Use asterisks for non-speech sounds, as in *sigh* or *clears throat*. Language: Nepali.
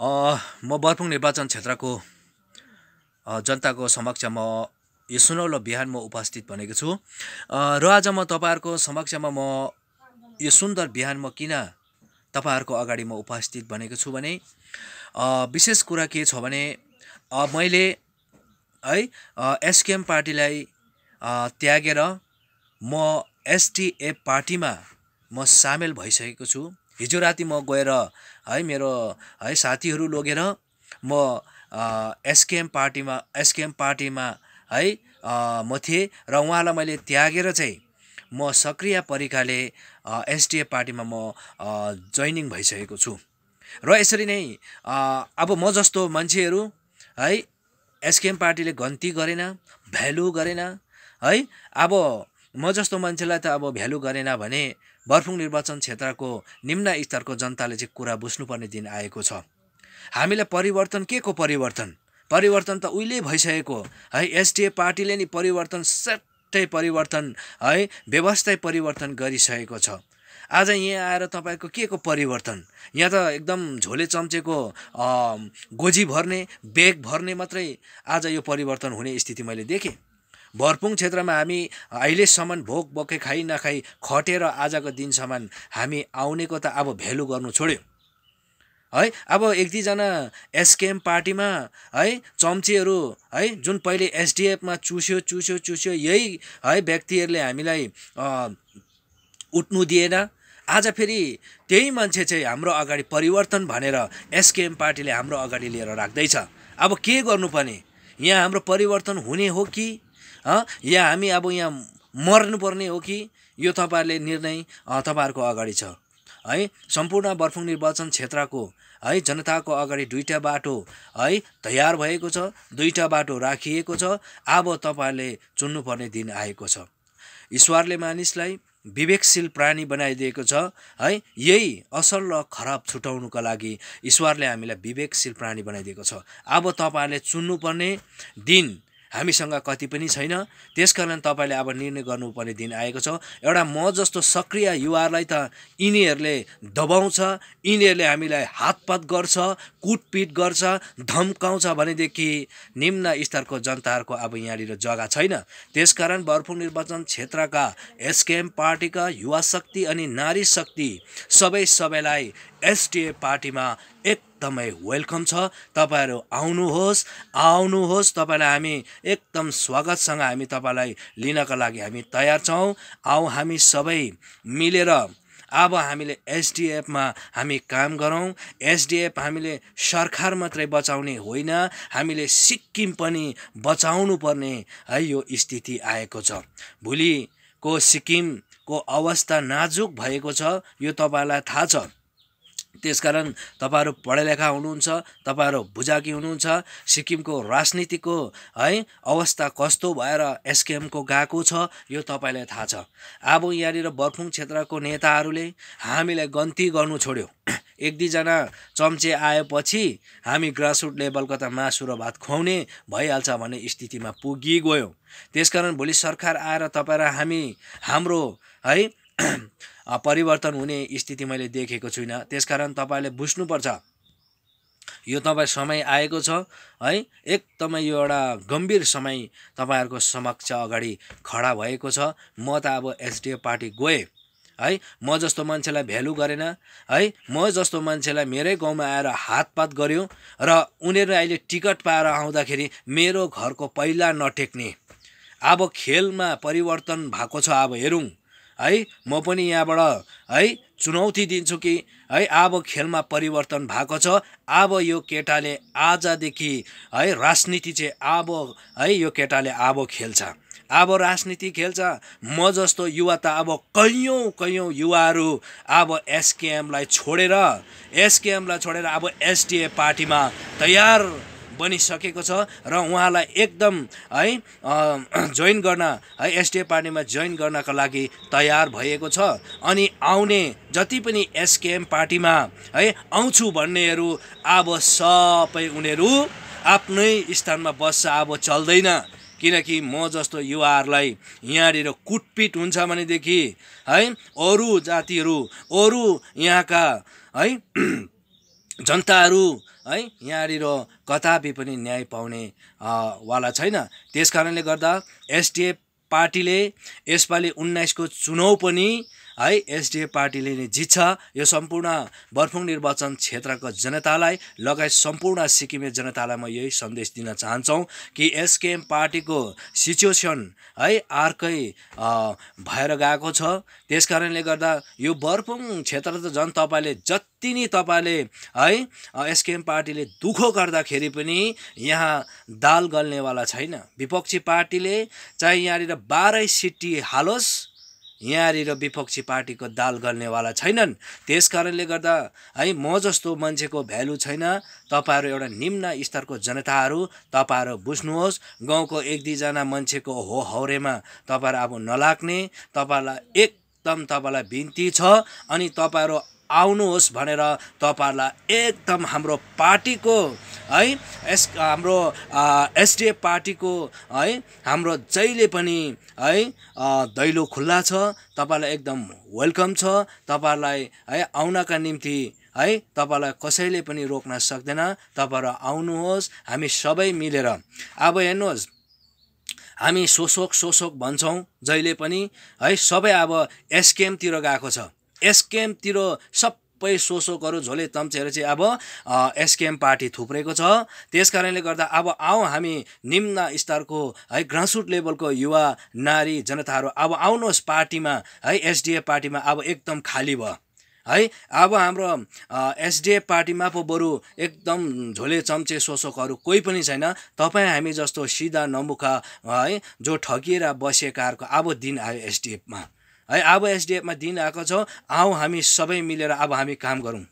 म बर्पुङ निर्वाचन क्षेत्रको जनताको समक्ष म यो सुनौलो बिहान म उपस्थित भनेको छु र आज म तपाईँहरूको समक्षमा म यो सुन्दर बिहान म किन तपाईँहरूको अगाडि म उपस्थित भनेको छु भने विशेष कुरा के छ भने मैले है एसकेएम पार्टीलाई त्यागेर म एसटिएफ पार्टीमा म सामेल भइसकेको छु हिजो राति म गएर है मेरो है साथीहरू लगेर म एसकेएम पार्टीमा एसकेएम पार्टीमा है म थिएँ र उहाँलाई मैले त्यागेर चाहिँ म सक्रिय परिकाले एसडिएफ पार्टीमा म जोइनिङ भइसकेको छु र यसरी नै अब म जस्तो मान्छेहरू है एसकेएम पार्टीले गन्ती गरेन भ्यालु गरेन है अब म जस्तो मान्छेलाई त अब भ्यालु गरेन भने बर्फुङ निर्वाचन क्षेत्रको निम्न स्तरको जनताले चाहिँ कुरा बुझ्नुपर्ने दिन आएको छ हामीलाई परिवर्तन के को परिवर्तन परिवर्तन त उहिले भइसकेको है एसडिए पार्टीले नि परिवर्तन सट्टै परिवर्तन है व्यवस्थै परिवर्तन गरिसकेको छ आज यहाँ आएर तपाईँको के को परिवर्तन यहाँ त एकदम झोले चम्चेको गोजी भर्ने बेग भर्ने मात्रै आज यो परिवर्तन हुने स्थिति मैले देखेँ भरपुङ क्षेत्रमा हामी अहिलेसम्म भोक बोके खाइ नखाइ खटेर आजको दिनसम्म हामी आउनेको त अब भेल्यु गर्नु छोड्यो है अब एक दुईजना एसकेएम पार्टीमा है चम्चीहरू है जुन पहिले एसडिएफमा चुस्यो चुस्यो चुस्यो यही है व्यक्तिहरूले हामीलाई उठ्नु दिएन आज फेरि त्यही मान्छे चाहिँ हाम्रो अगाडि परिवर्तन भनेर एसकेएम पार्टीले हाम्रो अगाडि लिएर राख्दैछ अब के गर्नुपर्ने यहाँ हाम्रो परिवर्तन हुने हो कि या हामी अब यहाँ मर्नुपर्ने हो कि यो तपाईँहरूले निर्णय तपाईँहरूको अगाडि छ है सम्पूर्ण बर्फुङ निर्वाचन क्षेत्रको है जनताको अगाडि दुईवटा बाटो है तयार भएको छ दुईवटा बाटो राखिएको छ अब तपाईँहरूले चुन्नुपर्ने दिन आएको छ ईश्वरले मानिसलाई विवेकशील प्राणी बनाइदिएको छ है यही असल र खराब छुटाउनुको लागि ईश्वरले हामीलाई विवेकशील प्राणी बनाइदिएको छ अब तपाईँहरूले चुन्नुपर्ने दिन हामीसँग कति पनि छैन त्यसकारण तपाईँले अब निर्णय गर्नुपर्ने दिन आएको छ एउटा म जस्तो सक्रिय युवाहरूलाई त यिनीहरूले दबाउँछ यिनीहरूले हामीलाई हातपात गर्छ कुटपिट गर्छ धम्काउँछ भनेदेखि निम्न स्तरको जनताहरूको अब यहाँनिर जग्गा छैन त्यसकारण बर्फु निर्वाचन क्षेत्रका एसकेएम पार्टीका युवा शक्ति अनि नारी शक्ति सबै सबैलाई एसडिए पार्टीमा एकदमै वेलकम छ तपाईँहरू आउनुहोस् आउनुहोस् तपाईँलाई हामी एकदम स्वागतसँग हामी तपाईँलाई लिनका लागि हामी तयार छौँ आऊ हामी सबै मिलेर अब हामीले एसडिएफमा हामी काम गरौँ एसडिएफ हामीले सरकार मात्रै बचाउने होइन हामीले सिक्किम पनि बचाउनु पर्ने है यो स्थिति आएको छ भोलिको सिक्किमको अवस्था नाजुक भएको छ यो तपाईँलाई थाहा छ त्यसकारण तपाईँहरू पढालेखा हुनुहुन्छ तपाईँहरू बुझाकी हुनुहुन्छ सिक्किमको राजनीतिको है अवस्था कस्तो भएर एसकेएमको गएको छ यो तपाईँलाई थाहा छ अब यहाँनिर बर्फुङ क्षेत्रको नेताहरूले हामीलाई गन्ती गर्नु छोड्यो *clears throat* एक दुईजना चम्चे आएपछि हामी ग्रासरुट लेभलको त मासु र भात खुवाउने भइहाल्छ भन्ने स्थितिमा पुगिगयो त्यसकारण भोलि सरकार आएर तपाईँ र हामी हाम्रो है परिवर्तन हुने स्थिति मैले देखेको छुइनँ त्यसकारण तपाईँले बुझ्नुपर्छ यो तपाईँ समय आएको छ है एकदमै यो एउटा गम्भीर समय तपाईँहरूको समक्ष अगाडि खडा भएको छ म त अब एसडिएफ पार्टी गएँ है म जस्तो मान्छेलाई भ्यालु गरेन है म जस्तो मान्छेलाई मेरै गाउँमा आएर हातपात गऱ्यो र उनीहरू अहिले टिकट पाएर आउँदाखेरि मेरो घरको पहिला नटेक्ने अब खेलमा परिवर्तन भएको छ अब हेरौँ है म पनि यहाँबाट है चुनौती दिन्छु कि है अब खेलमा परिवर्तन भएको छ अब यो केटाले आजदेखि है राजनीति चाहिँ अब है यो केटाले अब खेल्छ अब राजनीति खेल्छ म जस्तो युवा त अब कैयौँ कैयौँ युवाहरू अब एसकेएमलाई छोडेर एसकेएमलाई छोडेर अब एसडिए पार्टीमा तयार बनिसकेको छ र उहाँलाई एकदम है *clears throat* जोइन गर्न है एसडिएफ पार्टीमा जोइन गर्नका लागि तयार भएको छ अनि आउने जति पनि एसकेएम पार्टीमा है आउँछु भन्नेहरू अब सबै उनीहरू आफ्नै स्थानमा बस्छ अब चल्दैन किनकि म जस्तो युवाहरूलाई यहाँनिर कुटपिट हुन्छ भनेदेखि है अरू जातिहरू अरू यहाँका है *clears throat* जनताहरू है यहाँनिर कदापि पनि न्याय पाउने वाला छैन त्यस कारणले गर्दा एसडिएफ पार्टीले यसपालि उन्नाइसको चुनाव पनि है एसडिए पार्टीले नै जित्छ यो सम्पूर्ण बर्फुङ निर्वाचन क्षेत्रको जनतालाई लगायत सम्पूर्ण सिक्किमे जनतालाई म यही सन्देश दिन चाहन्छौँ कि एसकेएम पार्टीको सिचुएसन है अर्कै भएर गएको छ त्यस कारणले गर्दा यो बर्फुङ क्षेत्र त झन् तपाईँले जति नै तपाईँले है एसकेएम पार्टीले दुःख गर्दाखेरि पनि यहाँ दाल गल्नेवाला छैन विपक्षी पार्टीले चाहे यहाँनिर बाह्रै सिटी हालोस् यहाँनिर विपक्षी पार्टीको दाल गर्नेवाला छैनन् त्यस कारणले गर्दा है म जस्तो मान्छेको भ्यालु छैन तपाईँहरू एउटा निम्न स्तरको जनताहरू तपाईँहरू बुझ्नुहोस् गाउँको एक दुईजना मान्छेको हो हौरेमा तपाईँहरू अब नलाग्ने तपाईँहरूलाई एकदम तपाईँलाई बिन्ती छ अनि तपाईँहरू आउनुहोस् भनेर तपाईँहरूलाई एकदम हाम्रो पार्टीको है एस हाम्रो एसडिएफ पार्टीको है हाम्रो जहिले पनि है दैलो खुल्ला छ तपाईँलाई एकदम वेलकम छ तपाईँहरूलाई है आउनका निम्ति है तपाईँलाई कसैले पनि रोक्न सक्दैन तपाईँहरू आउनुहोस् हामी सबै मिलेर अब हेर्नुहोस् हामी सोसोक सोसोक भन्छौँ जहिले पनि है सबै अब एसकेएमतिर गएको छ एसकेएमतिर सबै शोषकहरू झोले तम्चेर चाहिँ अब एसकेएम पार्टी थुप्रेको छ त्यस कारणले गर्दा अब आऊ हामी निम्न स्तरको है ग्रासरुट लेभलको युवा नारी जनताहरू अब आउनुहोस् पार्टीमा है एसडिएफ पार्टीमा अब एकदम खाली भयो है अब हाम्रो एसडिएफ पार्टीमा पो बरु एकदम झोले चम्चे शोषकहरू कोही पनि छैन तपाईँ हामी जस्तो सिधा नमुखा है जो ठगिएर बसेकाहरूको अब दिन आयो एसडिएफमा है अब एसडिएफमा दिन आएको छ आऊ हामी सबै मिलेर अब हामी काम गरौँ